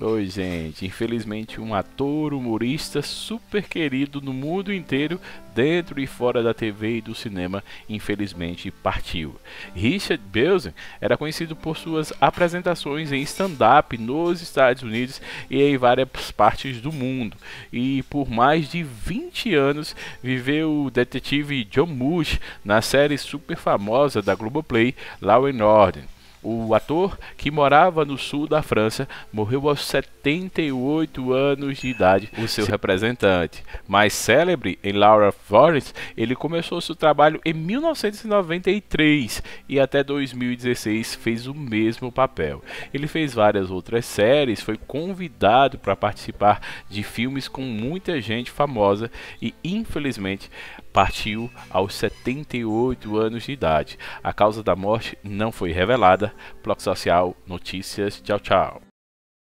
Oi, gente. Infelizmente, um ator humorista super querido no mundo inteiro, dentro e fora da TV e do cinema, infelizmente partiu. Richard Belzen era conhecido por suas apresentações em stand-up nos Estados Unidos e em várias partes do mundo, e por mais de 20 anos viveu o detetive John Mush na série super famosa da Globoplay, Law and Order. O ator, que morava no sul da França, morreu aos 78 anos de idade, o seu representante. Mais célebre em Laura Florence, ele começou seu trabalho em 1993 e até 2016 fez o mesmo papel. Ele fez várias outras séries, foi convidado para participar de filmes com muita gente famosa e, infelizmente, partiu aos 78 anos de idade. A causa da morte não foi revelada Bloco Social, notícias. Tchau, tchau.